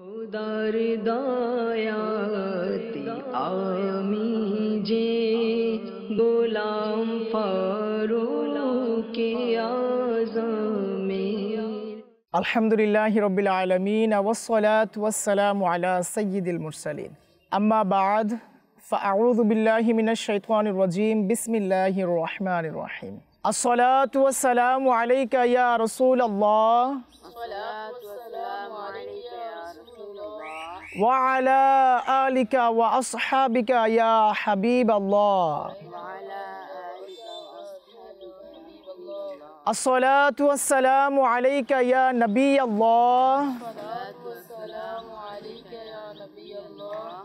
خدا ردایاتی آمی غلام فاروق آزمی الحمد لله رب العالمين والصلاة والسلام على سيد المرسلين أما بعد فأعوذ بالله من الشيطان الرجيم بسم الله الرحمن الرحيم الصلاة والسلام عليك يا رسول الله الصلاة والسلام وعلى آلك وأصحابك يا حبيب الله الصلاة والسلام عليك يا نبي الله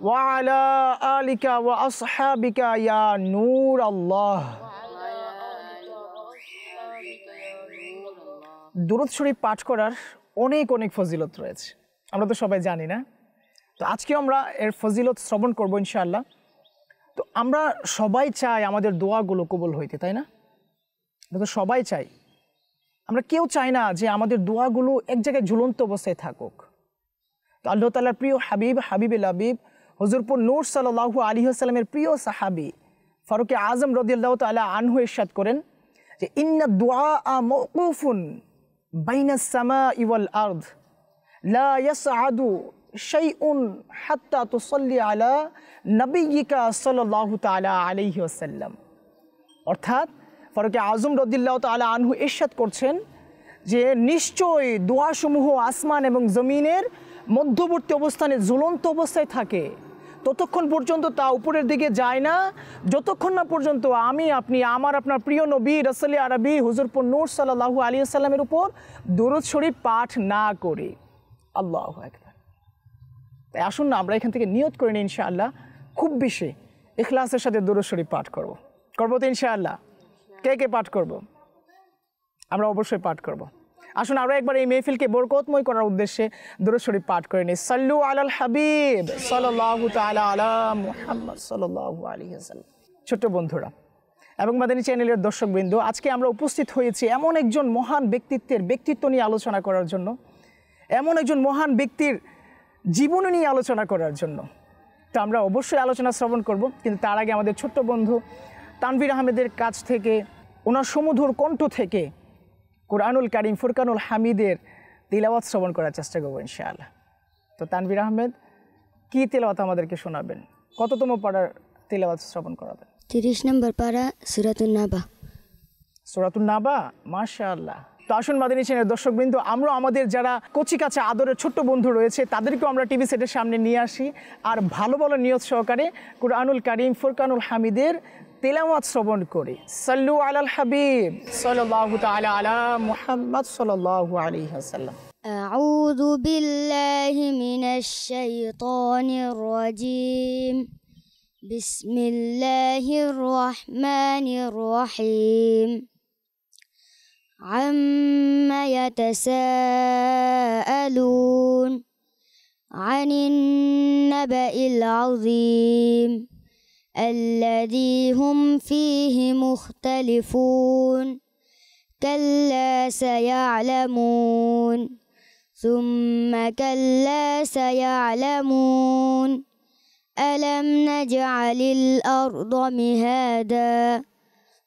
وعلى آلك وأصحابك يا نور الله দুরুদ শরীফ পাঠ করার অনেক অনেক ফজিলত রয়েছে আমরা তো সবাই জানি না তো আজকে আমরা এর ফজিলত শ্রবণ করবো ইনশাআল্লাহ তো আমরা সবাই চাই আমাদের দোয়াগুলো কবল হইতে তাই না এটা তো সবাই চাই আমরা কেউ চাই না যে আমাদের দোয়াগুলো এক জায়গায় ঝুলন্ত অবস্থায় থাকুক তো আল্লাহ তাল্লাহ প্রিয় হাবিব হাবিব হাবিব হজরপুর নূর সাল্লাহ আলী আসসালামের প্রিয় সাহাবি ফারুকে আজম রদিল্লাহ তাল্লাহ আনহু ইরশাদ করেন যে ইন্না দোয়া আ মৌকুফুন বাইনা সামা ইওয়াল আর্ধ লা ইয়াসআদু শাইউন হাত্তা তুসল্লি আলা নবীকা সাল্লাহ তালা আলহি আসাল্লাম অর্থাৎ ফারুকে আজম রদিল্লাহ তালা আনহু ইরশাদ করছেন যে নিশ্চয়ই দোয়াসমূহ আসমান এবং জমিনের মধ্যবর্তী অবস্থানে ঝুলন্ত অবস্থায় থাকে ততক্ষণ পর্যন্ত তা উপরের দিকে যায় না যতক্ষণ না পর্যন্ত আমি আপনি আমার আপনার প্রিয় নবী রসলি আরবি হুজুরপুর নূর সাল্লাহু আলী আসাল্লামের উপর দরুদ শরীফ পাঠ না করি আল্লাহ একবার তাই আসুন না আমরা এখান থেকে নিয়ত করে নিই ইনশাআল্লাহ খুব বেশি এখলাসের সাথে দূরস্বরী পাঠ করব। করবো তো ইনশাআল্লাহ কে কে পাঠ করব। আমরা অবশ্যই পাঠ করব। আসুন আমরা একবার এই মেহফিলকে বরকতময় করার উদ্দেশ্যে দূরস্বরী পাঠ করে নিই সাল্লু আলাল হাবিব সাল্লাহ মুহাম্মদ সাল্লাহ আলী ছোট্ট বন্ধুরা এবং মাদানী চ্যানেলের দর্শকবৃন্দ আজকে আমরা উপস্থিত হয়েছি এমন একজন মহান ব্যক্তিত্বের ব্যক্তিত্ব নিয়ে আলোচনা করার জন্য এমন একজন মহান ব্যক্তির জীবন নিয়ে আলোচনা করার জন্য তো আমরা অবশ্যই আলোচনা শ্রবণ করব কিন্তু তার আগে আমাদের ছোট্ট বন্ধু তানভীর আহমেদের কাছ থেকে ওনার সমুধুর কণ্ঠ থেকে কোরআনুল কারিম ফুরকানুল হামিদের তিলাওয়াত শ্রবণ করার চেষ্টা করবো ইনশাআল্লাহ তো তানভীর আহমেদ কী তিলাওয়াত আমাদেরকে শোনাবেন কততম পাড়ার তেলাওয়াত শ্রবণ করাবেন তিরিশ নম্বর পাড়া সুরাতুন নাবা সুরাতুন নাবা আল্লাহ তো আসুন মাদিনী সেনের দর্শকবৃন্দ আমরা আমাদের যারা কচি কাছে আদরের ছোট্ট বন্ধু রয়েছে তাদেরকেও আমরা টিভি সেটের সামনে নিয়ে আসি আর ভালো ভালো নিয়ত সহকারে কুরআনুল করিম ফুরকানুল হামিদের তেলাওয়াত শ্রবণ করি সাল্লু আলাল হাবিব সাল্লাল্লাহু তাআলা আলা মুহাম্মদ সাল্লাল্লাহু আলাইহি ওয়াসাল্লাম أعوذ بالله من الشيطان الرجيم بسم الله الرحمن الرحيم عَمَّ يَتَسَاءَلُونَ عَنِ النَّبَإِ الْعَظِيمِ الَّذِي هُمْ فِيهِ مُخْتَلِفُونَ كَلَّا سَيَعْلَمُونَ ثُمَّ كَلَّا سَيَعْلَمُونَ أَلَمْ نَجْعَلِ الْأَرْضَ مِهَادًا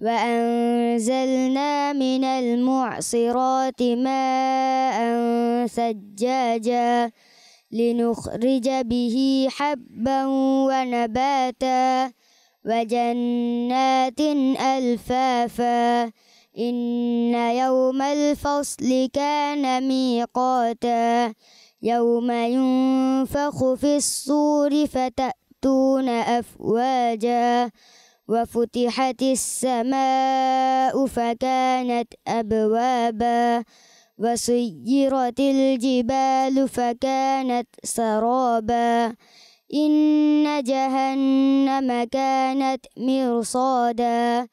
وأنزلنا من المعصرات ماء ثجاجا لنخرج به حبا ونباتا وجنات ألفافا إن يوم الفصل كان ميقاتا يوم ينفخ في الصور فتأتون أفواجا وفتحت السماء فكانت أبوابا وسيرت الجبال فكانت سرابا إن جهنم كانت مرصادا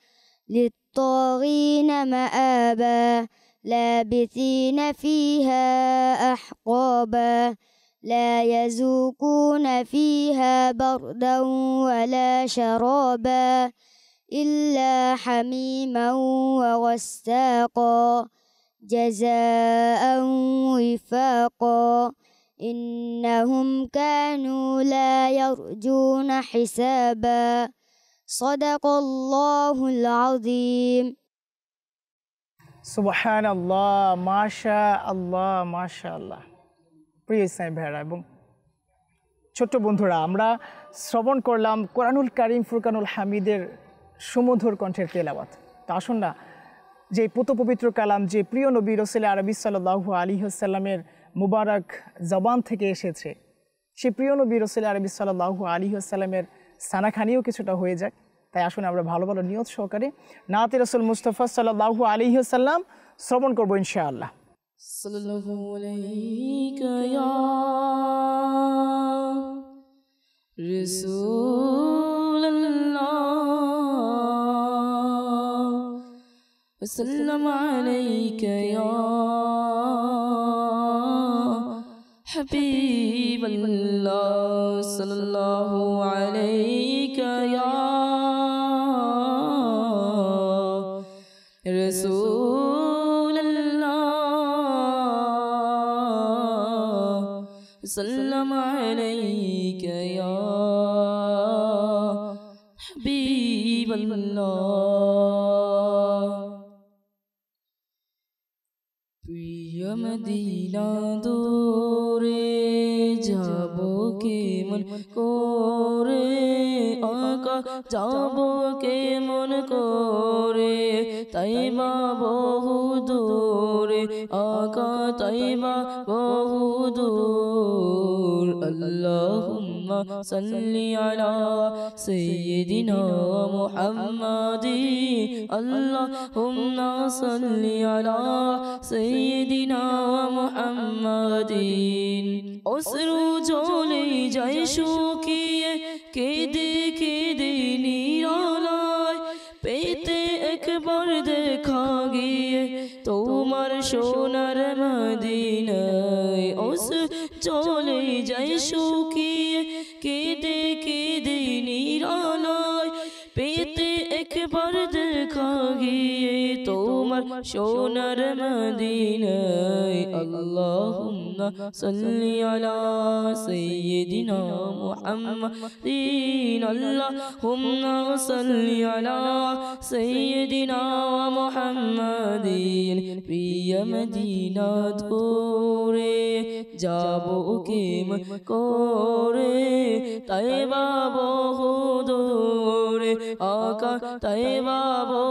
للطاغين مآبا لابثين فيها أحقابا لا يذوقون فيها بردا ولا شرابا إلا حميما وغساقا جزاء وفاقا إنهم كانوا لا يرجون حسابا صدق الله العظيم سبحان الله ما شاء الله ما شاء الله প্রিয় ইসলামী ভাইয়েরা এবং ছোট্ট বন্ধুরা আমরা শ্রবণ করলাম কোরআনুল করিম ফুরকানুল হামিদের সুমধুর কণ্ঠের তেলাবাত তা আসুন না যে পুত পবিত্র কালাম যে প্রিয় নবী রসেল আরবি সাল্লাহ আলী হাসাল্লামের মুবারক জবান থেকে এসেছে সে প্রিয় নবী রসেল আরবি সাল্লাহু আলী হাসাল্লামের সানাখানিও কিছুটা হয়ে যায় তাই আসুন আমরা ভালো ভালো নিয়ত সহকারে নাতে রসুল মুস্তফা সাল্লাহু আলী হাসাল্লাম শ্রবণ করবো ইনশাআল্লাহ صلى الله عليك يا رسول الله وسلم عليك يا حبيب الله صلى الله صل على سيدنا محمد اللهم صل على سيدنا محمد অশ্রু জলে যায় শুকিয়ে কেঁদে কেঁদে নিরালায় পেতে একবার দেখা গিয়ে তোমার সোনার মদিনায় ওস চলে যায় শুকিয়ে তোমার সোনার মদিনায় আল্লাহুম্মা সাল্লি আলা সাইয়্যিদিনা মুহাম্মাদিন আল্লাহুম্মা সাল্লি আলা সাইয়্যিদিনা মুহাম্মাদিন প্রিয় মদিনা ধরে যাব কে করে তাই বাবু দূরে আকা তাই বাবু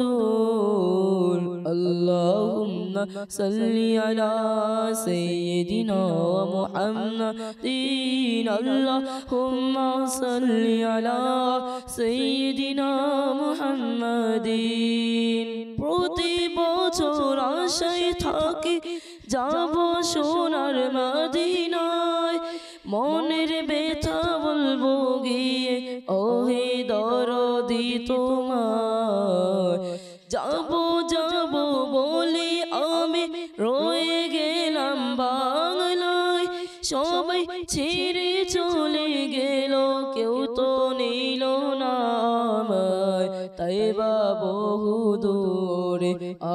দূরে اللهم صل على سيدنا محمد اللهم صل على سيدنا محمد প্রতি বছর আশাই থাকি যাব সোনার মাদিনায় মনের ব্যথা বলবো গিয়ে ওহে দরদি তোমার যাব তৈবা বহু দূরে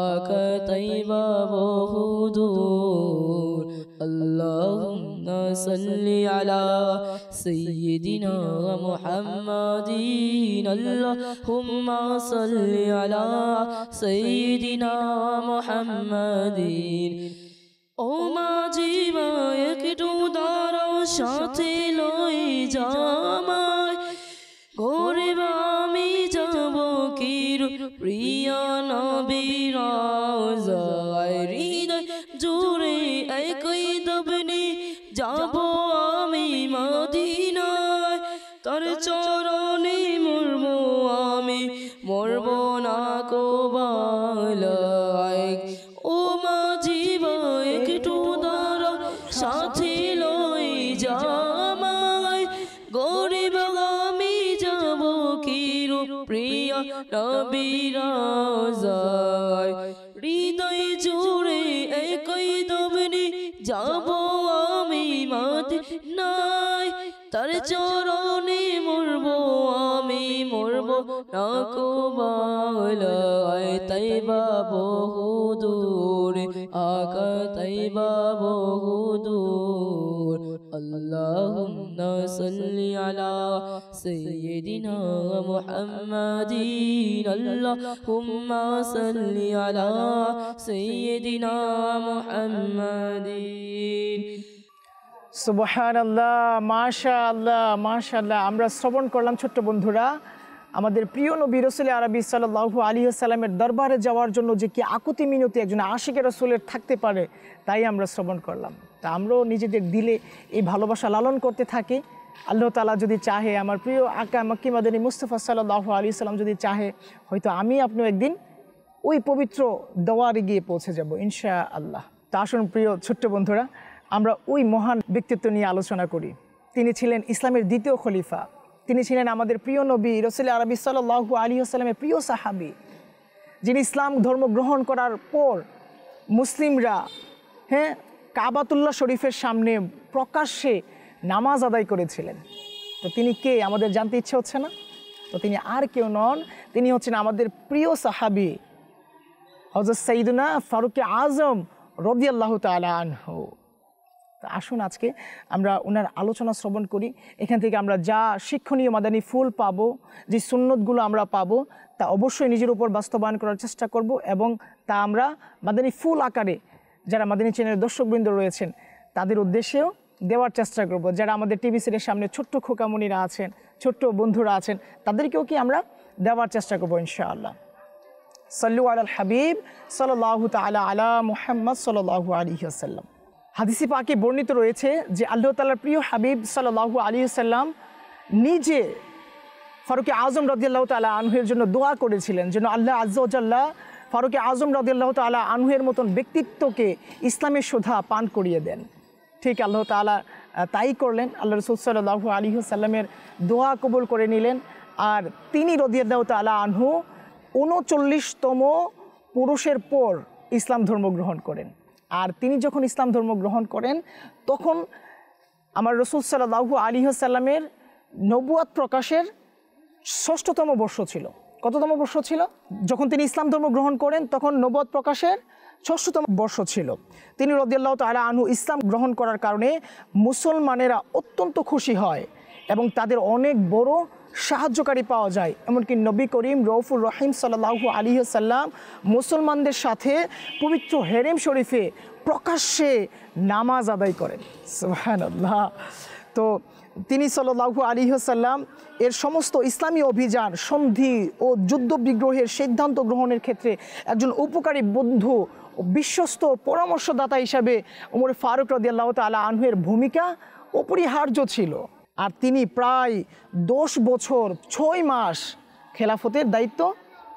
আক তৈবা বহু দূর اللهم صل على سيدنا محمد اللهم صل على سيدنا محمد ও মা জীবা একটু দাঁড়াও সাথে লই জামা প্রিয় নবীর হৃদয় জুড়ে একই দবনে যাব চরণে মরবো আমি মরবো নকুবালায় তাই বাবু হুদুরে আকা তাই বাবু হুদুর আল্লাহুম্মা সাল্লি আলা সাইয়্যিদিনা মুহাম্মাদিন আল্লাহুম্মা সাল্লি আলা সাইয়্যিদিনা মুহাম্মাদিন সুবহান আল্লাহ মাশা আল্লাহ মাশা আল্লাহ আমরা শ্রবণ করলাম ছোট্ট বন্ধুরা আমাদের প্রিয় নবী রসুল আরবি সাল্লু আলী দরবারে যাওয়ার জন্য যে কি আকুতি মিনতি একজন আশিকের রসুলের থাকতে পারে তাই আমরা শ্রবণ করলাম তা আমরাও নিজেদের দিলে এই ভালোবাসা লালন করতে থাকি আল্লাহ তালা যদি চাহে আমার প্রিয় আকা মক্কি মাদানী মুস্তফা সাল্লাহু আলী সাল্লাম যদি চাহে হয়তো আমি আপনি একদিন ওই পবিত্র দোয়ারে গিয়ে পৌঁছে যাব ইনশা আল্লাহ তা আসুন প্রিয় ছোট্ট বন্ধুরা আমরা ওই মহান ব্যক্তিত্ব নিয়ে আলোচনা করি তিনি ছিলেন ইসলামের দ্বিতীয় খলিফা তিনি ছিলেন আমাদের প্রিয় নবী রসুল আরবি সাল্লু আলী আসসালামের প্রিয় সাহাবি যিনি ইসলাম ধর্ম গ্রহণ করার পর মুসলিমরা হ্যাঁ কাবাতুল্লাহ শরীফের সামনে প্রকাশ্যে নামাজ আদায় করেছিলেন তো তিনি কে আমাদের জানতে ইচ্ছে হচ্ছে না তো তিনি আর কেউ নন তিনি হচ্ছেন আমাদের প্রিয় সাহাবি হজর সঈদুনা ফারুকে আজম রদিয়াল্লাহ তালা আনহু আসুন আজকে আমরা ওনার আলোচনা শ্রবণ করি এখান থেকে আমরা যা শিক্ষণীয় মাদানী ফুল পাবো যে সুন্নতগুলো আমরা পাবো তা অবশ্যই নিজের উপর বাস্তবায়ন করার চেষ্টা করব এবং তা আমরা মাদানী ফুল আকারে যারা মাদানী চ্যানেলের দর্শকবৃন্দ রয়েছেন তাদের উদ্দেশ্যেও দেওয়ার চেষ্টা করব যারা আমাদের টিভি সিটের সামনে ছোট্ট খোকামণিরা আছেন ছোট্ট বন্ধুরা আছেন তাদেরকেও কি আমরা দেওয়ার চেষ্টা করবো ইনশাআল্লাহ সাল্লু আল হাবিব সাল্লাহ তালা আলা মুহাম্মদ সাল্লাহ আলী আসাল্লাম হাদিসি পাকে বর্ণিত রয়েছে যে আল্লাহ তালার প্রিয় হাবিব সাল্লাহ আলী সাল্লাম নিজে ফারুকে আজম রদিয়াল্লাহ তালা আনহের জন্য দোয়া করেছিলেন যেন আল্লাহ আজ্লা ফারুকে আজম রদিয়াল্লাহ তালা আনহের মতন ব্যক্তিত্বকে ইসলামের সোধা পান করিয়ে দেন ঠিক আল্লাহ তালা তাই করলেন আল্লাহ রসুল সাল্লাহ আলী সাল্লামের দোয়া কবুল করে নিলেন আর তিনি রদিয়াল্লাহ তালা আনহু উনচল্লিশতম পুরুষের পর ইসলাম ধর্ম গ্রহণ করেন আর তিনি যখন ইসলাম ধর্ম গ্রহণ করেন তখন আমার রসুল সাল্লাহু আলী সাল্লামের নবুয়াত প্রকাশের ষষ্ঠতম বর্ষ ছিল কততম বর্ষ ছিল যখন তিনি ইসলাম ধর্ম গ্রহণ করেন তখন নবদ প্রকাশের ষষ্ঠতম বর্ষ ছিল তিনি রদিয়াল্লাহ তালা আনু ইসলাম গ্রহণ করার কারণে মুসলমানেরা অত্যন্ত খুশি হয় এবং তাদের অনেক বড় সাহায্যকারী পাওয়া যায় এমনকি নবী করিম রৌফুর রহিম সাল্লাহু আলী সাল্লাম মুসলমানদের সাথে পবিত্র হেরেম শরীফে প্রকাশ্যে নামাজ আদায় করেন সোহান তো তিনি সাল্লাহু আলিহাসাল্লাম এর সমস্ত ইসলামী অভিযান সন্ধি ও যুদ্ধ বিগ্রহের সিদ্ধান্ত গ্রহণের ক্ষেত্রে একজন উপকারী বন্ধু ও বিশ্বস্ত পরামর্শদাতা হিসাবে ওমর ফারুক রদিয়াল্লাহ তালা আনহের ভূমিকা অপরিহার্য ছিল আর তিনি প্রায় দশ বছর ছয় মাস খেলাফতের দায়িত্ব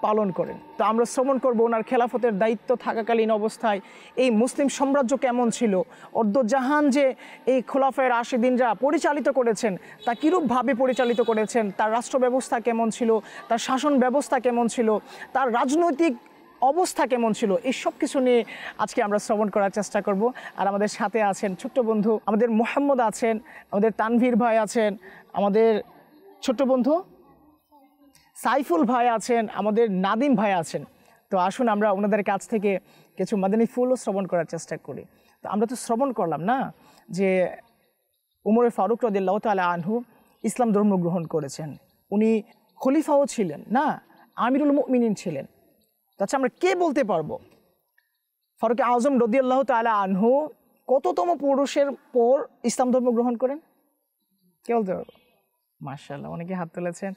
পালন করেন তো আমরা শ্রবণ করবো ওনার খেলাফতের দায়িত্ব থাকাকালীন অবস্থায় এই মুসলিম সাম্রাজ্য কেমন ছিল অর্ধজাহান যে এই খোলাফের আশিদিনরা পরিচালিত করেছেন তা কীরূপভাবে পরিচালিত করেছেন তার রাষ্ট্র ব্যবস্থা কেমন ছিল তার শাসন ব্যবস্থা কেমন ছিল তার রাজনৈতিক অবস্থা কেমন ছিল এসব কিছু নিয়ে আজকে আমরা শ্রবণ করার চেষ্টা করব আর আমাদের সাথে আছেন ছোট্ট বন্ধু আমাদের মোহাম্মদ আছেন আমাদের তানভীর ভাই আছেন আমাদের ছোট্ট বন্ধু সাইফুল ভাই আছেন আমাদের নাদিম ভাই আছেন তো আসুন আমরা ওনাদের কাছ থেকে কিছু মাদানী ফুলও শ্রবণ করার চেষ্টা করি তো আমরা তো শ্রবণ করলাম না যে উমরে ফারুক রদিল্লাহ তালা আনহু ইসলাম ধর্ম গ্রহণ করেছেন উনি খলিফাও ছিলেন না আমিরুল মিনিন ছিলেন আচ্ছা আমরা কে বলতে পারবো ফারুক আজম রদিয়াল্লাহ তালা আনহু কততম পুরুষের পর ইসলাম ধর্ম গ্রহণ করেন কে বলতে পারবো মার্শাল অনেকে হাত তুলেছেন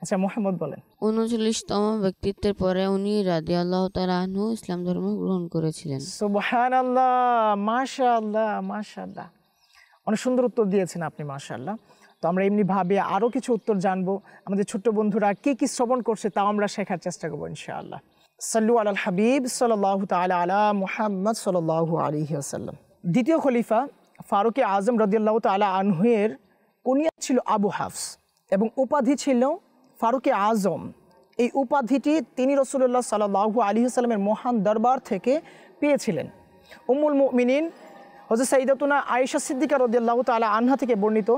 আচ্ছা মোহাম্মদ বলেন উনচল্লিশতম ব্যক্তিত্বের পরে উনি রাজি আল্লাহ তালু ইসলাম ধর্ম গ্রহণ করেছিলেন সুবহান আল্লাহ মাশা আল্লাহ মাশা আল্লাহ অনেক সুন্দর উত্তর দিয়েছেন আপনি মাশা আল্লাহ তো আমরা এমনি ভাবে আরও কিছু উত্তর জানবো আমাদের ছোট্ট বন্ধুরা কী কী শ্রবণ করছে তাও আমরা শেখার চেষ্টা করবো ইনশাআল্লাহ সাল্লু আল হাবিব সাল্লাহ তাল আলা মুহাম্মদ সাল্লাহ আলহি আসাল্লাম দ্বিতীয় খলিফা ফারুকে আজম রদিয়াল্লাহ তালা আনহুয়ের কনিয়া ছিল আবু হাফস এবং উপাধি ছিল ফারুকে আজম এই উপাধিটি তিনি রসুল্লাহ সাল্লাহ আলী সাল্লামের মহান দরবার থেকে পেয়েছিলেন উমুল মিনিন হজর সাইদাতুনা আয়েশা সিদ্দিকা রদিয়াল্লাহ তালা আনহা থেকে বর্ণিত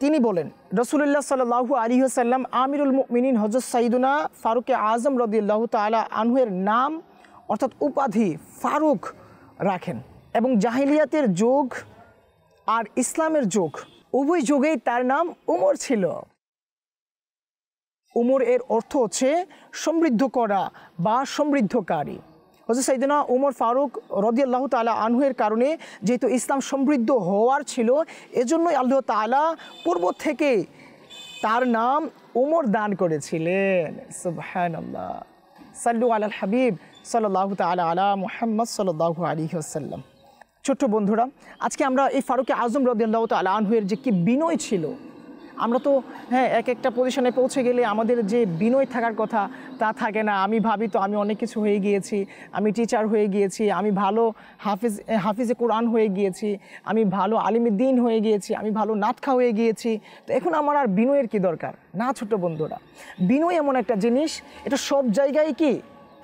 তিনি বলেন রসুল্লাহ সাল্লাহু আলী হাসাল্লাম আমিরুল মিনিন হজর সাইদুনা ফারুকে আজম রদিয়াল্লাহ তালা আনহুয়ের নাম অর্থাৎ উপাধি ফারুক রাখেন এবং জাহিলিয়াতের যোগ আর ইসলামের যোগ উভয় যুগেই তার নাম উমর ছিল উমর এর অর্থ হচ্ছে সমৃদ্ধ করা বা সমৃদ্ধকারী হজরত সাইদিনা উমর ফারুক রদিয়াল্লাহ তালা আনহুয়ের কারণে যেহেতু ইসলাম সমৃদ্ধ হওয়ার ছিল এজন্যই আল্লাহ তালা পূর্ব থেকে তার নাম উমর দান করেছিলেন সুবহানাল্লাহ সাল্লু আলাল হাবিব সাল্লাহ তালা আলা মুহাম্মদ সাল্লাহ আলী আসাল্লাম ছোট্ট বন্ধুরা আজকে আমরা এই ফারুকে আজম রদিয়াল্লাহ তালা আনহুয়ের যে কি বিনয় ছিল আমরা তো হ্যাঁ এক একটা পজিশনে পৌঁছে গেলে আমাদের যে বিনয় থাকার কথা তা থাকে না আমি ভাবি তো আমি অনেক কিছু হয়ে গিয়েছি আমি টিচার হয়ে গিয়েছি আমি ভালো হাফিজ হাফিজে কোরআন হয়ে গিয়েছি আমি ভালো আলিমী দিন হয়ে গিয়েছি আমি ভালো নাতখা হয়ে গিয়েছি তো এখন আমার আর বিনয়ের কি দরকার না ছোট বন্ধুরা বিনয় এমন একটা জিনিস এটা সব জায়গায় কি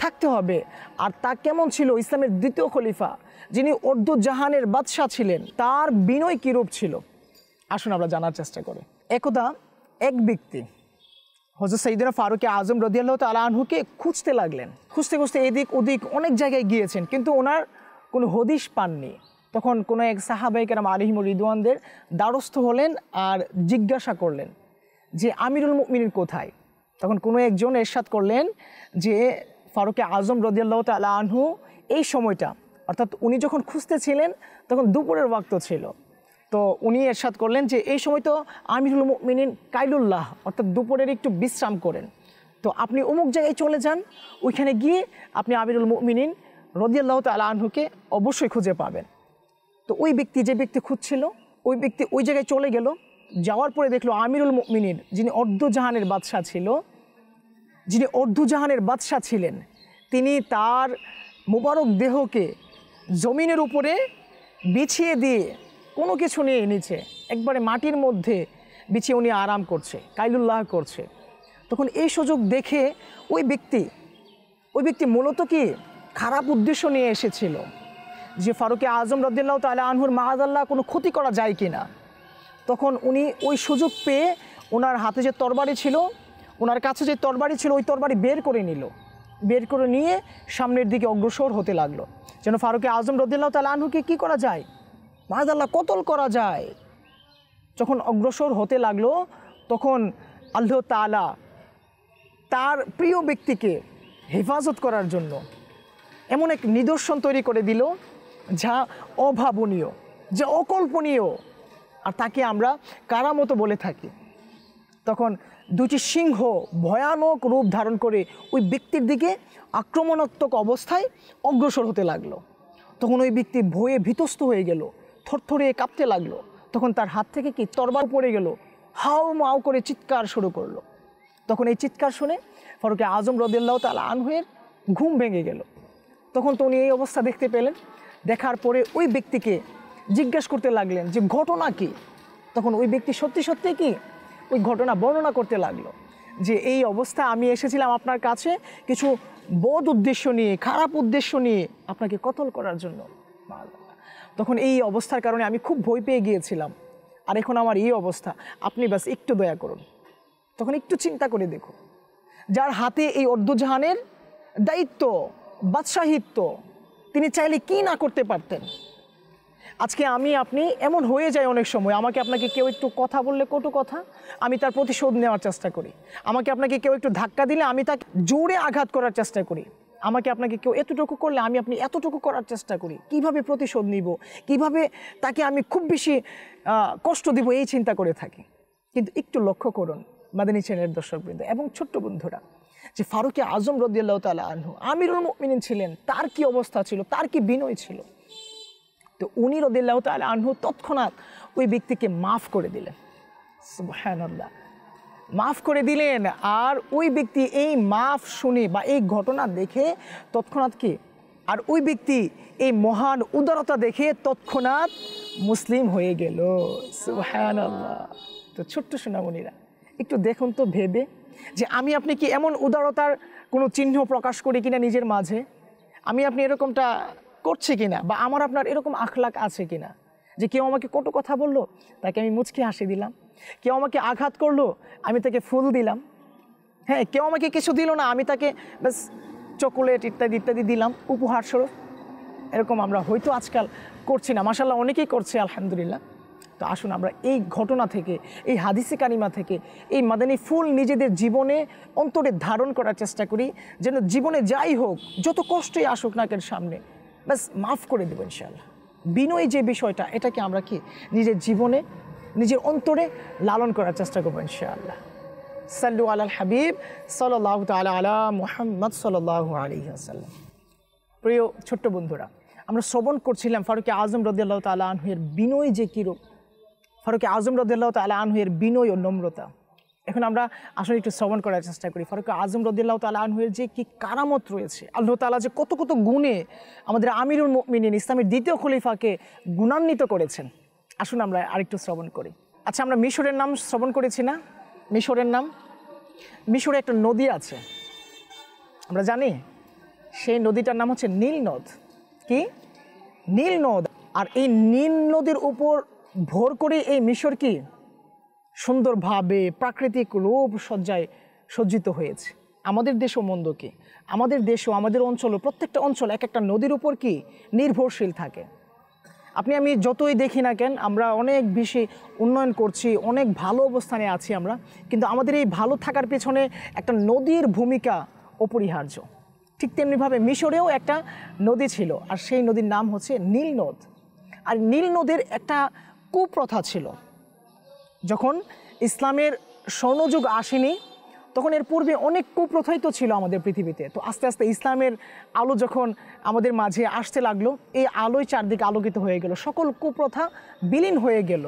থাকতে হবে আর তা কেমন ছিল ইসলামের দ্বিতীয় খলিফা যিনি অর্ধ জাহানের বাদশাহ ছিলেন তার বিনয় কীরূপ ছিল আসুন আমরা জানার চেষ্টা করি একদা এক ব্যক্তি হজরত সঈদিনা ফারুক আজম রদিয়াল্লাহ তালা আনহুকে খুঁজতে লাগলেন খুঁজতে খুঁজতে এদিক ওদিক অনেক জায়গায় গিয়েছেন কিন্তু ওনার কোনো হদিশ পাননি তখন কোনো এক সাহাবাইকেরাম আলিহিম রিদওয়ানদের দ্বারস্থ হলেন আর জিজ্ঞাসা করলেন যে আমিরুল মুমিনের কোথায় তখন কোনো একজন এরশাদ করলেন যে ফারুকে আজম রদিয়াল্লাহ তালা আনহু এই সময়টা অর্থাৎ উনি যখন খুঁজতে ছিলেন তখন দুপুরের ওয়াক্ত ছিল তো উনি এরশাদ করলেন যে এই সময় তো আমিরুল মিনিন কাইলুল্লাহ অর্থাৎ দুপুরের একটু বিশ্রাম করেন তো আপনি অমুক জায়গায় চলে যান ওইখানে গিয়ে আপনি আমিরুল মিনিন রদিয়াল্লাহ তাল আনহুকে অবশ্যই খুঁজে পাবেন তো ওই ব্যক্তি যে ব্যক্তি খুঁজছিল ওই ব্যক্তি ওই জায়গায় চলে গেল যাওয়ার পরে দেখলো আমিরুল মিনিন যিনি অর্ধজাহানের বাদশাহ ছিল যিনি অর্ধজাহানের বাদশাহ ছিলেন তিনি তার মুবারক দেহকে জমিনের উপরে বিছিয়ে দিয়ে কোনো কিছু নিয়ে এনেছে একবারে মাটির মধ্যে বিছিয়ে উনি আরাম করছে কাইলুল্লাহ করছে তখন এই সুযোগ দেখে ওই ব্যক্তি ওই ব্যক্তি মূলত কি খারাপ উদ্দেশ্য নিয়ে এসেছিল যে ফারুকে আজম রদিল্লাহ তাহলে আনহুর মাহাদাল্লাহ কোনো ক্ষতি করা যায় কি না তখন উনি ওই সুযোগ পেয়ে ওনার হাতে যে তরবারি ছিল ওনার কাছে যে তরবারি ছিল ওই তরবারি বের করে নিল বের করে নিয়ে সামনের দিকে অগ্রসর হতে লাগলো যেন ফারুকে আজম রদ্দিল্লাহ তালা আনহুকে কী করা যায় মাহাজাল্লাহ কতল করা যায় যখন অগ্রসর হতে লাগলো তখন আল্লাহ তালা তার প্রিয় ব্যক্তিকে হেফাজত করার জন্য এমন এক নিদর্শন তৈরি করে দিল যা অভাবনীয় যা অকল্পনীয় আর তাকে আমরা কারামতো বলে থাকি তখন দুটি সিংহ ভয়ানক রূপ ধারণ করে ওই ব্যক্তির দিকে আক্রমণাত্মক অবস্থায় অগ্রসর হতে লাগলো তখন ওই ব্যক্তি ভয়ে ভীতস্থ হয়ে গেল থরথরিয়ে কাঁপতে লাগলো তখন তার হাত থেকে কি তরবার পড়ে গেল হাও মাও করে চিৎকার শুরু করলো তখন এই চিৎকার শুনে ফারুকে আজম রদুল্লাহ তাল আনহুয়ের ঘুম ভেঙে গেল তখন তো উনি এই অবস্থা দেখতে পেলেন দেখার পরে ওই ব্যক্তিকে জিজ্ঞেস করতে লাগলেন যে ঘটনা কি তখন ওই ব্যক্তি সত্যি সত্যি কি ওই ঘটনা বর্ণনা করতে লাগলো যে এই অবস্থা আমি এসেছিলাম আপনার কাছে কিছু বদ উদ্দেশ্য নিয়ে খারাপ উদ্দেশ্য নিয়ে আপনাকে কতল করার জন্য তখন এই অবস্থার কারণে আমি খুব ভয় পেয়ে গিয়েছিলাম আর এখন আমার এই অবস্থা আপনি ব্যাস একটু দয়া করুন তখন একটু চিন্তা করে দেখুন যার হাতে এই অর্ধজাহানের দায়িত্ব বাদশাহিত্ব তিনি চাইলে কি না করতে পারতেন আজকে আমি আপনি এমন হয়ে যায় অনেক সময় আমাকে আপনাকে কেউ একটু কথা বললে কটু কথা আমি তার প্রতিশোধ নেওয়ার চেষ্টা করি আমাকে আপনাকে কেউ একটু ধাক্কা দিলে আমি তাকে জোরে আঘাত করার চেষ্টা করি আমাকে আপনাকে কেউ এতটুকু করলে আমি আপনি এতটুকু করার চেষ্টা করি কিভাবে প্রতিশোধ নিব কিভাবে তাকে আমি খুব বেশি কষ্ট দিব এই চিন্তা করে থাকি কিন্তু একটু লক্ষ্য করুন মাদানী চ্যানেলের দর্শকবৃন্দ এবং ছোট্ট বন্ধুরা যে ফারুকে আজম রদিয়াল্লাহ তালা আনহু আমিরুল মিনিন ছিলেন তার কি অবস্থা ছিল তার কি বিনয় ছিল তো উনি রদিল্লাহ তালা আনহু তৎক্ষণাৎ ওই ব্যক্তিকে মাফ করে দিলেন হ্যাঁ মাফ করে দিলেন আর ওই ব্যক্তি এই মাফ শুনে বা এই ঘটনা দেখে তৎক্ষণাৎ কি আর ওই ব্যক্তি এই মহান উদারতা দেখে তৎক্ষণাৎ মুসলিম হয়ে গেল তো ছোট্ট সোনামণিরা একটু দেখুন তো ভেবে যে আমি আপনি কি এমন উদারতার কোনো চিহ্ন প্রকাশ করি কিনা নিজের মাঝে আমি আপনি এরকমটা করছি কিনা বা আমার আপনার এরকম আখলাক আছে কিনা যে কেউ আমাকে কত কথা বলল তাকে আমি মুচকি হাসি দিলাম কেউ আমাকে আঘাত করলো আমি তাকে ফুল দিলাম হ্যাঁ কেউ আমাকে কিছু দিল না আমি তাকে ব্যাস চকোলেট ইত্যাদি ইত্যাদি দিলাম উপহার স্বরূপ এরকম আমরা হয়তো আজকাল করছি না মাসাল্লাহ অনেকেই করছে আলহামদুলিল্লাহ তো আসুন আমরা এই ঘটনা থেকে এই হাদিসে কানিমা থেকে এই মাদানী ফুল নিজেদের জীবনে অন্তরে ধারণ করার চেষ্টা করি যেন জীবনে যাই হোক যত কষ্টই আসুক নাকের সামনে ব্যাস মাফ করে দেবো ইনশাল্লাহ বিনয় যে বিষয়টা এটাকে আমরা কি নিজের জীবনে নিজের অন্তরে লালন করার চেষ্টা করবো ইনশাআল্লাহ সাল্লু আল্লাহ হাবিব সাল্লাহ তালা আলা মোহাম্মদ সাল্লাহ আলী আসাল্লাম প্রিয় ছোট্ট বন্ধুরা আমরা শ্রবণ করছিলাম ফারুকে আজম রদিয়াল্লাহ তালা আনহুয়ের বিনয় যে কীরূপ ফারুকে আজম আল্লাহ তালা আনহুয়ের বিনয় ও নম্রতা এখন আমরা আসলে একটু শ্রবণ করার চেষ্টা করি ফারুক আজম রদিল্লাহ তালা আনহুয়ের যে কী কারামত রয়েছে আল্লাহ তালা যে কত কত গুণে আমাদের আমিরুল মিনিন ইসলামের দ্বিতীয় খলিফাকে গুণান্বিত করেছেন আসুন আমরা আরেকটু শ্রবণ করি আচ্ছা আমরা মিশরের নাম শ্রবণ করেছি না মিশরের নাম মিশরে একটা নদী আছে আমরা জানি সেই নদীটার নাম হচ্ছে নীল নদ কি নীল নদ আর এই নীল নদীর উপর ভোর করে এই মিশর কি সুন্দরভাবে প্রাকৃতিক রূপ সজ্জায় সজ্জিত হয়েছে আমাদের দেশও মন্দ কি আমাদের দেশও আমাদের অঞ্চলও প্রত্যেকটা অঞ্চল এক একটা নদীর উপর কি নির্ভরশীল থাকে আপনি আমি যতই দেখি না কেন আমরা অনেক বেশি উন্নয়ন করছি অনেক ভালো অবস্থানে আছি আমরা কিন্তু আমাদের এই ভালো থাকার পেছনে একটা নদীর ভূমিকা অপরিহার্য ঠিক তেমনিভাবে মিশরেও একটা নদী ছিল আর সেই নদীর নাম হচ্ছে নীল নদ আর নীল নদের একটা কুপ্রথা ছিল যখন ইসলামের স্বর্ণযুগ আসেনি তখন এর পূর্বে অনেক কুপ্রথাই তো ছিল আমাদের পৃথিবীতে তো আস্তে আস্তে ইসলামের আলো যখন আমাদের মাঝে আসতে লাগলো এই আলোয় চারদিকে আলোকিত হয়ে গেল সকল কুপ্রথা বিলীন হয়ে গেল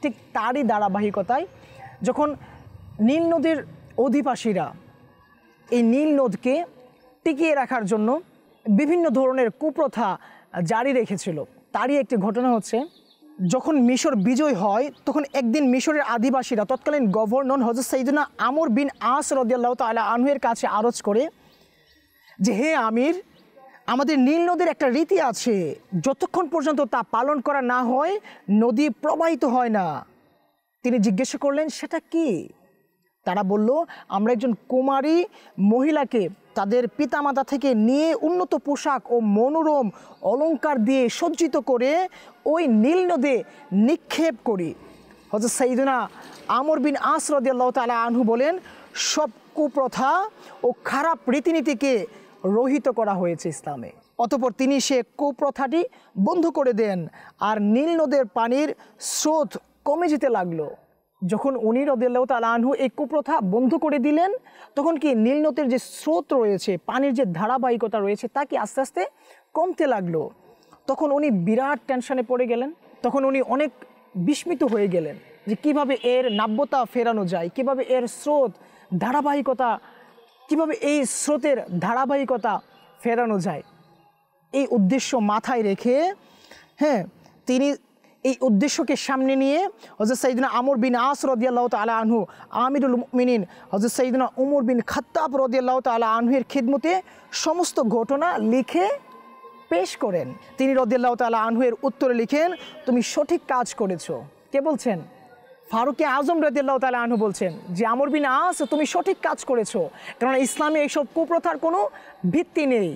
ঠিক তারই ধারাবাহিকতায় যখন নীল নদীর অধিবাসীরা এই নীল নদকে টিকিয়ে রাখার জন্য বিভিন্ন ধরনের কুপ্রথা জারি রেখেছিল তারই একটি ঘটনা হচ্ছে যখন মিশর বিজয় হয় তখন একদিন মিশরের আদিবাসীরা তৎকালীন গভর্নর হজর সঈদুনা আমর বিন আস রদিয়াল্লাহ তালা আনহের কাছে আরজ করে যে হে আমির আমাদের নীল নদীর একটা রীতি আছে যতক্ষণ পর্যন্ত তা পালন করা না হয় নদী প্রবাহিত হয় না তিনি জিজ্ঞাসা করলেন সেটা কি তারা বলল আমরা একজন কুমারী মহিলাকে তাদের পিতামাতা থেকে নিয়ে উন্নত পোশাক ও মনোরম অলঙ্কার দিয়ে সজ্জিত করে ওই নীল নদে নিক্ষেপ করি হজরত সাইদুনা আমর বিন আসরদ্দাহ তালা আনহু বলেন সব কুপ্রথা ও খারাপ রীতিনীতিকে রহিত করা হয়েছে ইসলামে অতপর তিনি সে কুপ্রথাটি বন্ধ করে দেন আর নীল নদের পানির স্রোত কমে যেতে লাগলো যখন উনি রদিয়াল্লাহ তাল আনহু এই কুপ্রথা বন্ধ করে দিলেন তখন কি নীলনতের যে স্রোত রয়েছে পানির যে ধারাবাহিকতা রয়েছে তা কি আস্তে আস্তে কমতে লাগলো তখন উনি বিরাট টেনশনে পড়ে গেলেন তখন উনি অনেক বিস্মিত হয়ে গেলেন যে কিভাবে এর নাব্যতা ফেরানো যায় কিভাবে এর স্রোত ধারাবাহিকতা কিভাবে এই স্রোতের ধারাবাহিকতা ফেরানো যায় এই উদ্দেশ্য মাথায় রেখে হ্যাঁ তিনি এই উদ্দেশ্যকে সামনে নিয়ে হজরত সঈদিনা আমর বিন আস রদিয়াল্লাহ তালা আনহু আমিরুল মিনিন হজরত সঈদিনা উমর বিন খাত্তাব রদিয়াল্লাহ তালা আনহুয়ের খিদমতে সমস্ত ঘটনা লিখে পেশ করেন তিনি রদিয়াল্লাহ তালা আনহুয়ের উত্তরে লিখেন তুমি সঠিক কাজ করেছ কে বলছেন ফারুকে আজম রদিয়াল্লাহ তালা আনহু বলছেন যে আমর বিন আস তুমি সঠিক কাজ করেছো কারণ ইসলামে এইসব কুপ্রথার কোনো ভিত্তি নেই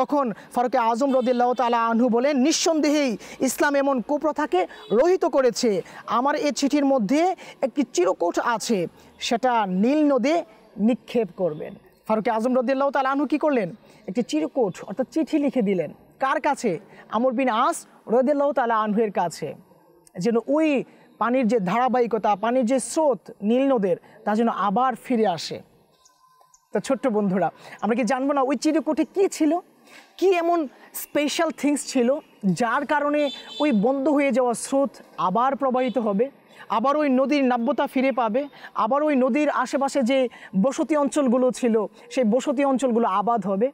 তখন ফারুকে আজম রদিল্লাহ তালা আনহু বলেন নিঃসন্দেহেই ইসলাম এমন কুপ্রথাকে রহিত করেছে আমার এ চিঠির মধ্যে একটি চিরকোট আছে সেটা নীল নদে নিক্ষেপ করবেন ফারুক আজম রদিল্লাহ তালা আনহু কী করলেন একটি চিরকোট অর্থাৎ চিঠি লিখে দিলেন কার কাছে আমর বিন আস রদিল্লাহ তালা আনহুয়ের কাছে যেন ওই পানির যে ধারাবাহিকতা পানির যে স্রোত নীল নদের তা যেন আবার ফিরে আসে তো ছোট্ট বন্ধুরা আমরা কি জানবো না ওই চিরকুটে কী ছিল কি এমন স্পেশাল থিংস ছিল যার কারণে ওই বন্ধ হয়ে যাওয়া স্রোত আবার প্রবাহিত হবে আবার ওই নদীর নাব্যতা ফিরে পাবে আবার ওই নদীর আশেপাশে যে বসতি অঞ্চলগুলো ছিল সেই বসতি অঞ্চলগুলো আবাদ হবে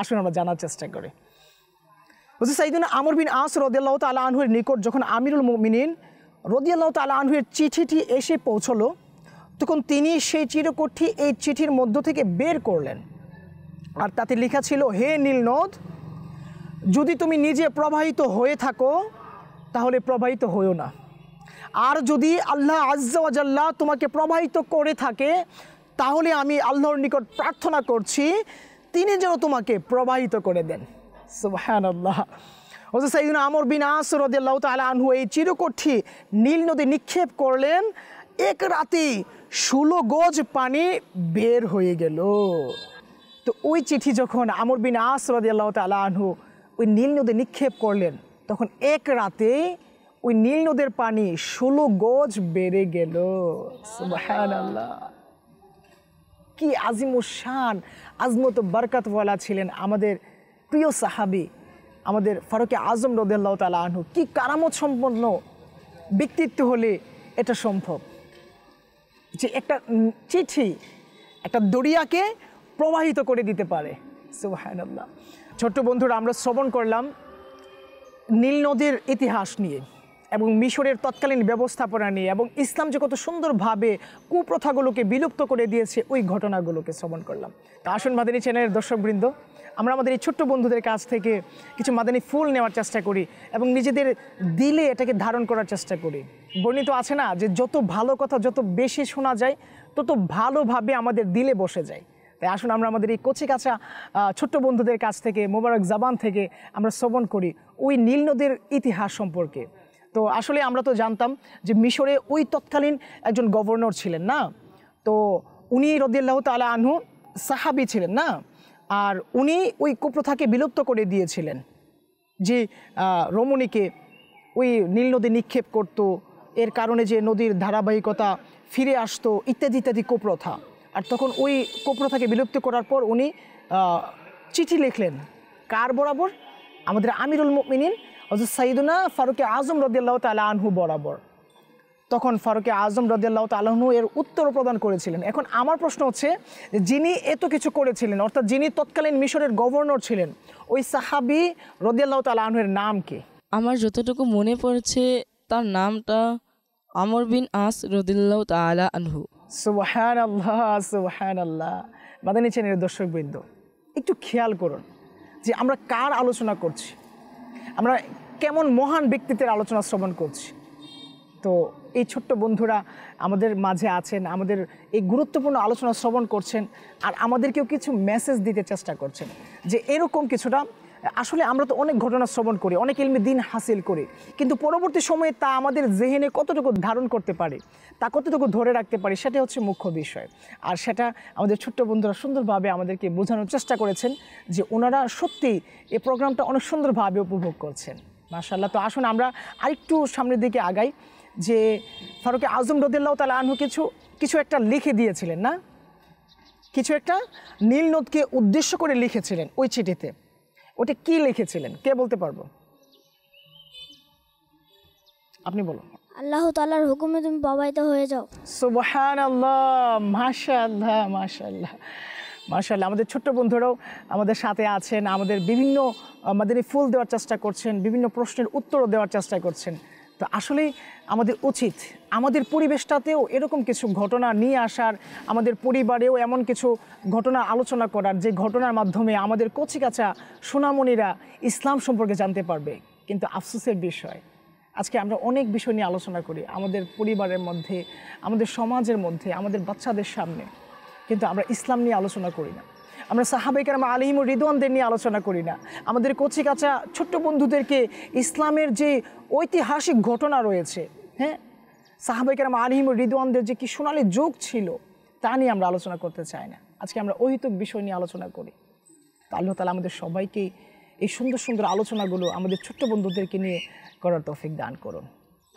আসলে আমরা জানার চেষ্টা করি হুজুর সাইদুল আমর বিন আস রদিয়াল্লাহ তাল আনহুয়ের নিকট যখন আমিরুল মিনিন রদিয়াল্লাহ তাল আনহুয়ের চিঠিটি এসে পৌঁছলো তখন তিনি সেই চিরকোঠি এই চিঠির মধ্য থেকে বের করলেন আর তাতে লেখা ছিল হে নীলনদ যদি তুমি নিজে প্রবাহিত হয়ে থাকো তাহলে প্রবাহিত হয়েও না আর যদি আল্লাহ আজ্লা তোমাকে প্রবাহিত করে থাকে তাহলে আমি আল্লাহর নিকট প্রার্থনা করছি তিনি যেন তোমাকে প্রবাহিত করে দেন সুবাহান আল্লাহ হজর সাইদিন আমর বিন আসরদ্দাহ তালা আনহু এই চিরকঠি নীল নদী নিক্ষেপ করলেন এক রাতে ষোলো গজ পানি বের হয়ে গেল তো ওই চিঠি যখন আমর বিন আসরদ্দাহ তালা আনহু ওই নীল নদে নিক্ষেপ করলেন তখন এক রাতে ওই নীল নদের পানি ষোলো গজ বেড়ে গেল আল্লাহ কি আজিম শান আজমত বরকতওয়ালা ছিলেন আমাদের প্রিয় সাহাবি আমাদের ফারুকে আজম রদেল্লাহ তালা আনহু কি কারামত সম্পন্ন ব্যক্তিত্ব হলে এটা সম্ভব যে একটা চিঠি একটা দরিয়াকে প্রবাহিত করে দিতে পারে সুবাহ ছোট্ট বন্ধুরা আমরা শ্রবণ করলাম নীল নদীর ইতিহাস নিয়ে এবং মিশরের তৎকালীন ব্যবস্থাপনা নিয়ে এবং ইসলাম যে কত সুন্দরভাবে কুপ্রথাগুলোকে বিলুপ্ত করে দিয়েছে ওই ঘটনাগুলোকে শ্রবণ করলাম তো আসুন মাদানী চ্যানেলের দর্শকবৃন্দ আমরা আমাদের এই ছোট্ট বন্ধুদের কাছ থেকে কিছু মাদানী ফুল নেওয়ার চেষ্টা করি এবং নিজেদের দিলে এটাকে ধারণ করার চেষ্টা করি বর্ণিত আছে না যে যত ভালো কথা যত বেশি শোনা যায় তত ভালোভাবে আমাদের দিলে বসে যায় তাই আসুন আমরা আমাদের এই কচি কাছা ছোট্ট বন্ধুদের কাছ থেকে মোবারক জাবান থেকে আমরা শ্রবণ করি ওই নীল নদীর ইতিহাস সম্পর্কে তো আসলে আমরা তো জানতাম যে মিশরে ওই তৎকালীন একজন গভর্নর ছিলেন না তো উনি রদিয়াল্লাহ তালা আনহু সাহাবি ছিলেন না আর উনি ওই কুপ্রথাকে বিলুপ্ত করে দিয়েছিলেন যে রমণীকে ওই নীল নদী নিক্ষেপ করত এর কারণে যে নদীর ধারাবাহিকতা ফিরে আসতো ইত্যাদি ইত্যাদি কুপ্রথা আর তখন ওই কোপ্রথাকে বিলুপ্ত করার পর উনি চিঠি লিখলেন কার বরাবর আমাদের আমিরুল মিনিন হজর সাইদুনা ফারুকে আজম রদিয়াল্লাহ তালা আনহু বরাবর তখন ফারুকে আজম রদিয়াল্লাহ তালাহনু এর উত্তর প্রদান করেছিলেন এখন আমার প্রশ্ন হচ্ছে যিনি এত কিছু করেছিলেন অর্থাৎ যিনি তৎকালীন মিশরের গভর্নর ছিলেন ওই সাহাবি রদিয়াল্লাহ তালাহনু এর নাম কি আমার যতটুকু মনে পড়েছে তার নামটা আমর বিন আস রদিল্লাহ তালা আনহু সুবাহান আল্লাহ সুবাহান আল্লাহ মাদানী চ্যানেলের বৃন্দ একটু খেয়াল করুন যে আমরা কার আলোচনা করছি আমরা কেমন মহান ব্যক্তিত্বের আলোচনা শ্রবণ করছি তো এই ছোট্ট বন্ধুরা আমাদের মাঝে আছেন আমাদের এই গুরুত্বপূর্ণ আলোচনা শ্রবণ করছেন আর আমাদেরকেও কিছু মেসেজ দিতে চেষ্টা করছেন যে এরকম কিছুটা আসলে আমরা তো অনেক ঘটনা শ্রবণ করি অনেক ইলমে দিন হাসিল করি কিন্তু পরবর্তী সময়ে তা আমাদের জেহেনে কতটুকু ধারণ করতে পারে তা কতটুকু ধরে রাখতে পারে সেটা হচ্ছে মুখ্য বিষয় আর সেটা আমাদের ছোট্ট বন্ধুরা সুন্দরভাবে আমাদেরকে বোঝানোর চেষ্টা করেছেন যে ওনারা সত্যি এই প্রোগ্রামটা অনেক সুন্দরভাবে উপভোগ করছেন মাশাল্লাহ তো আসুন আমরা আরেকটু সামনের দিকে আগাই যে ফারুক আজম রদুল্লাহ তালা আনহু কিছু কিছু একটা লিখে দিয়েছিলেন না কিছু একটা নীলনদকে উদ্দেশ্য করে লিখেছিলেন ওই চিঠিতে ওটা কি লিখেছিলেন কে বলতে পারবো আপনি বলুন আল্লাহ তালার হুকুমে তুমি প্রবাহিত হয়ে যাও সুবহান আল্লাহ মাশাল্লাহ মাশাল্লাহ মার্শাল্লাহ আমাদের ছোট্ট বন্ধুরাও আমাদের সাথে আছেন আমাদের বিভিন্ন আমাদের ফুল দেওয়ার চেষ্টা করছেন বিভিন্ন প্রশ্নের উত্তরও দেওয়ার চেষ্টা করছেন তো আসলে আমাদের উচিত আমাদের পরিবেশটাতেও এরকম কিছু ঘটনা নিয়ে আসার আমাদের পরিবারেও এমন কিছু ঘটনা আলোচনা করার যে ঘটনার মাধ্যমে আমাদের কচিকাচা সোনামণিরা ইসলাম সম্পর্কে জানতে পারবে কিন্তু আফসোসের বিষয় আজকে আমরা অনেক বিষয় নিয়ে আলোচনা করি আমাদের পরিবারের মধ্যে আমাদের সমাজের মধ্যে আমাদের বাচ্চাদের সামনে কিন্তু আমরা ইসলাম নিয়ে আলোচনা করি না আমরা সাহাবেকার আলিম ও রিদওয়ানদের নিয়ে আলোচনা করি না আমাদের কচি কাচা ছোট্ট বন্ধুদেরকে ইসলামের যে ঐতিহাসিক ঘটনা রয়েছে হ্যাঁ সাহাবেকার আলিম ও রিদওয়ানদের যে কি সোনালি যোগ ছিল তা নিয়ে আমরা আলোচনা করতে চাই না আজকে আমরা অহিতুক বিষয় নিয়ে আলোচনা করি তা আল্লাহ তালা আমাদের সবাইকে এই সুন্দর সুন্দর আলোচনাগুলো আমাদের ছোট্ট বন্ধুদেরকে নিয়ে করার তফিক দান করুন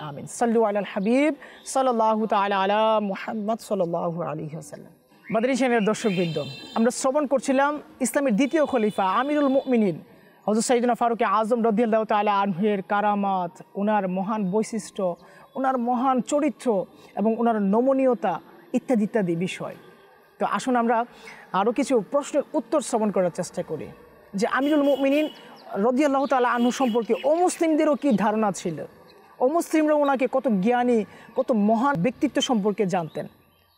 আমিন সাল্লু আল হাবিব সাল্লাহ তাল আলা মোহাম্মদ সাল্লাহ আলী হাসাল্লাম মাদানী চ্যানেলের দর্শকবৃন্দ আমরা শ্রবণ করছিলাম ইসলামের দ্বিতীয় খলিফা আমিরুল মুমিনিন হজর সাইদুনা ফারুকে আজম রদিয়াল্লাহ তালা আনহুয়ের কারামাত ওনার মহান বৈশিষ্ট্য ওনার মহান চরিত্র এবং ওনার নমনীয়তা ইত্যাদি ইত্যাদি বিষয় তো আসুন আমরা আরও কিছু প্রশ্নের উত্তর শ্রবণ করার চেষ্টা করি যে আমিরুল মুমিনিন রদিয়াল্লাহ তালা আনহু সম্পর্কে অমুসলিমদেরও কি ধারণা ছিল অমুসলিমরা ওনাকে কত জ্ঞানী কত মহান ব্যক্তিত্ব সম্পর্কে জানতেন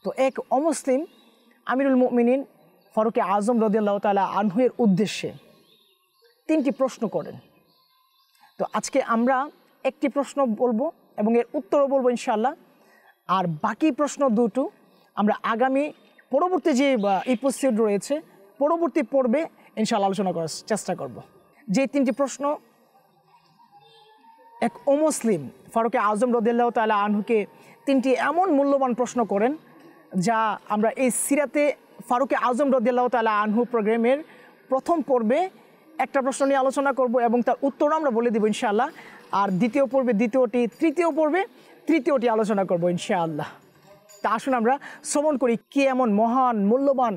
তো এক অমুসলিম আমিরুল মুমিনিন ফারুকে আজম রদিয়াল্লাহ তালা আনহুয়ের উদ্দেশ্যে তিনটি প্রশ্ন করেন তো আজকে আমরা একটি প্রশ্ন বলবো এবং এর উত্তরও বলবো ইনশাল্লাহ আর বাকি প্রশ্ন দুটো আমরা আগামী পরবর্তী যে ইপোসিউড রয়েছে পরবর্তী পর্বে ইনশাল্লাহ আলোচনা করার চেষ্টা করব। যে তিনটি প্রশ্ন এক অমুসলিম ফারুকে আজম রদিল্লাহ তালা আনহুকে তিনটি এমন মূল্যবান প্রশ্ন করেন যা আমরা এই সিরাতে ফারুকে আজম রদিয়াল্লাহ তালা আনহু প্রোগ্রামের প্রথম পর্বে একটা প্রশ্ন নিয়ে আলোচনা করব এবং তার উত্তর আমরা বলে দেবো ইনশাআল্লাহ আর দ্বিতীয় পর্বে দ্বিতীয়টি তৃতীয় পর্বে তৃতীয়টি আলোচনা করব ইনশাআল্লাহ তা আসুন আমরা শ্রবণ করি কি এমন মহান মূল্যবান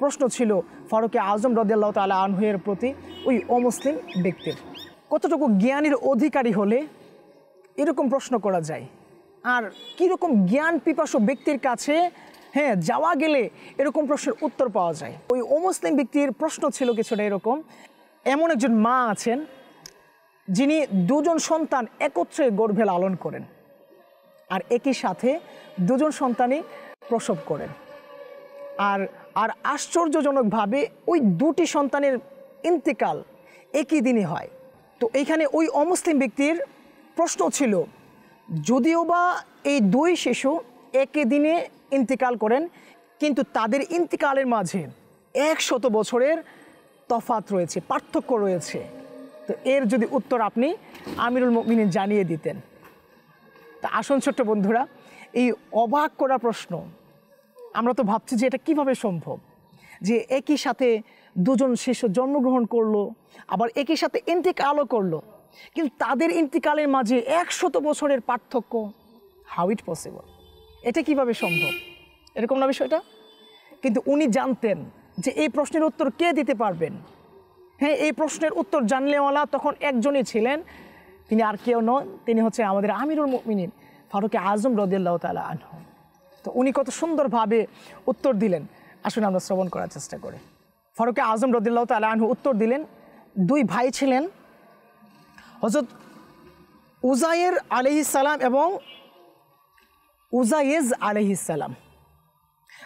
প্রশ্ন ছিল ফারুকে আজম রদিয়াল্লাহ তালা আনহুয়ের প্রতি ওই অমুসলিম ব্যক্তির কতটুকু জ্ঞানীর অধিকারী হলে এরকম প্রশ্ন করা যায় আর কীরকম জ্ঞান পিপাসু ব্যক্তির কাছে হ্যাঁ যাওয়া গেলে এরকম প্রশ্নের উত্তর পাওয়া যায় ওই অমুসলিম ব্যক্তির প্রশ্ন ছিল কিছুটা এরকম এমন একজন মা আছেন যিনি দুজন সন্তান একত্রে গর্ভে লালন করেন আর একই সাথে দুজন সন্তানই প্রসব করেন আর আর আশ্চর্যজনকভাবে ওই দুটি সন্তানের ইন্তেকাল একই দিনে হয় তো এইখানে ওই অমুসলিম ব্যক্তির প্রশ্ন ছিল যদিও বা এই দুই শিশু একই দিনে ইন্তিকাল করেন কিন্তু তাদের ইন্তিকালের মাঝে একশত বছরের তফাত রয়েছে পার্থক্য রয়েছে তো এর যদি উত্তর আপনি আমিরুল মিনি জানিয়ে দিতেন তা আসুন ছোট্ট বন্ধুরা এই অবাক করা প্রশ্ন আমরা তো ভাবছি যে এটা কিভাবে সম্ভব যে একই সাথে দুজন শিশু জন্মগ্রহণ করলো আবার একই সাথে ইন্তিকালও করলো কিন্তু তাদের ইন্তিকালের মাঝে একশত বছরের পার্থক্য হাউ ইট পসিবল এটা কিভাবে সম্ভব এরকম না বিষয়টা কিন্তু উনি জানতেন যে এই প্রশ্নের উত্তর কে দিতে পারবেন হ্যাঁ এই প্রশ্নের উত্তর জানলেওয়ালা তখন একজনই ছিলেন তিনি আর কেউ নন তিনি হচ্ছে আমাদের আমিরুল মিনিন ফারুকে আজম রদিয়াল্লাহ তালা আনহ তো উনি কত সুন্দরভাবে উত্তর দিলেন আসলে আমরা শ্রবণ করার চেষ্টা করি ফারুকে আজম রদিল্লাহ তালা আনহু উত্তর দিলেন দুই ভাই ছিলেন হজরত উজায়ের আলি সালাম এবং উজায়েজ আলহিসাল্লাম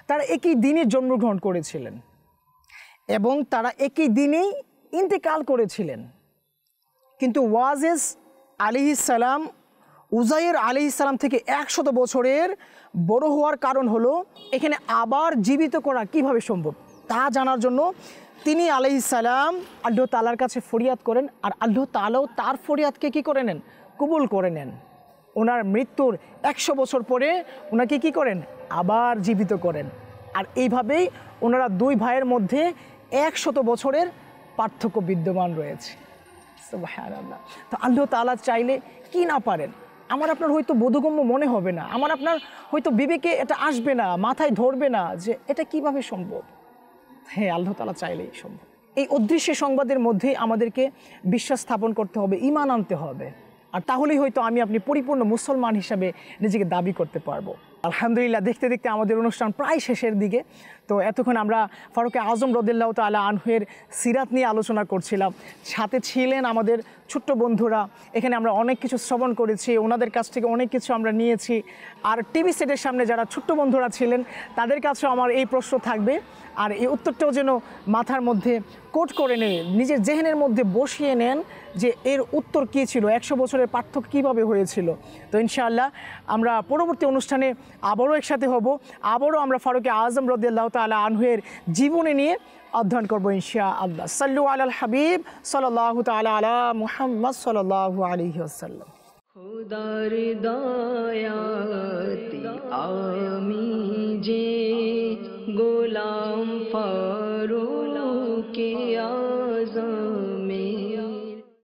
তারা একই দিনে জন্মগ্রহণ করেছিলেন এবং তারা একই দিনেই ইন্তেকাল করেছিলেন কিন্তু ওয়াজেস আলিহিসাল্লাম উজায়ের আলিহিসাল্লাম থেকে একশত বছরের বড় হওয়ার কারণ হলো এখানে আবার জীবিত করা কিভাবে সম্ভব তা জানার জন্য তিনি আলহিসাল্লাম আল্লাহ তালার কাছে ফরিয়াদ করেন আর আল্লাহ তালাও তার ফরিয়াদকে কী করে নেন কবুল করে নেন ওনার মৃত্যুর একশো বছর পরে ওনাকে কি করেন আবার জীবিত করেন আর এইভাবেই ওনারা দুই ভাইয়ের মধ্যে একশত বছরের পার্থক্য বিদ্যমান রয়েছে তো আল্লাহ তালা চাইলে কি না পারেন আমার আপনার হয়তো বোধগম্য মনে হবে না আমার আপনার হয়তো বিবেকে এটা আসবে না মাথায় ধরবে না যে এটা কিভাবে সম্ভব হ্যাঁ আল্লাহ তালা চাইলেই সম্ভব এই অদৃশ্য সংবাদের মধ্যেই আমাদেরকে বিশ্বাস স্থাপন করতে হবে ইমান আনতে হবে আর তাহলেই হয়তো আমি আপনি পরিপূর্ণ মুসলমান হিসাবে নিজেকে দাবি করতে পারবো আলহামদুলিল্লাহ দেখতে দেখতে আমাদের অনুষ্ঠান প্রায় শেষের দিকে তো এতক্ষণ আমরা ফারুকে আজম রদুল্লাহ তালা আনহুয়ের সিরাত নিয়ে আলোচনা করছিলাম সাথে ছিলেন আমাদের ছোট্ট বন্ধুরা এখানে আমরা অনেক কিছু শ্রবণ করেছি ওনাদের কাছ থেকে অনেক কিছু আমরা নিয়েছি আর টিভি সেটের সামনে যারা ছোট্ট বন্ধুরা ছিলেন তাদের কাছেও আমার এই প্রশ্ন থাকবে আর এই উত্তরটাও যেন মাথার মধ্যে কোট করে নেন নিজের জেহেনের মধ্যে বসিয়ে নেন যে এর উত্তর কী ছিল একশো বছরের পার্থক্য কীভাবে হয়েছিল তো ইনশাআল্লাহ আমরা পরবর্তী অনুষ্ঠানে আবারও একসাথে হব আবারও আমরা ফারুকে আজম রদিয়াল্লাহ তালা আনহুয়ের জীবনে নিয়ে অধ্যয়ন করবো ইনশিয়া আল্লাহ সাল্লু আল হাবিব সাল্লাহ তালা আলা মুহাম্মদ সাল্লাহ আলহি আসাল্লাম খুদার দয়াতি আমি যে গোলাম ফারুলকে আজম